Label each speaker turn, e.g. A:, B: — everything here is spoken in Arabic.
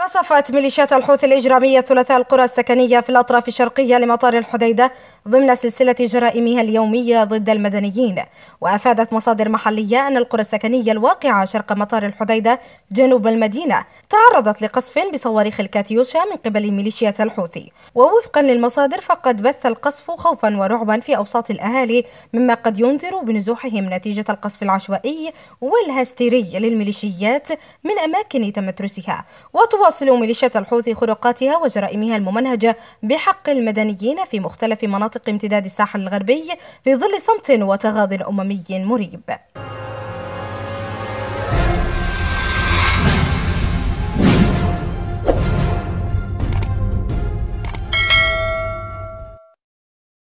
A: قصفت ميليشيات الحوثي الإجرامية ثلاثاء القرى السكنية في الأطراف الشرقية لمطار الحديدة ضمن سلسلة جرائمها اليومية ضد المدنيين وأفادت مصادر محلية أن القرى السكنية الواقعة شرق مطار الحديدة جنوب المدينة تعرضت لقصف بصواريخ الكاتيوشا من قبل ميليشيات الحوثي ووفقا للمصادر فقد بث القصف خوفا ورعبا في أوساط الأهالي مما قد ينذر بنزوحهم نتيجة القصف العشوائي والهستيري للميليشيات من أماكن تمترسها وطوى تواصل ميليشيات الحوثي خروقاتها وجرائمها الممنهجة بحق المدنيين في مختلف مناطق امتداد الساحل الغربي في ظل صمت وتغاضي أممي مريب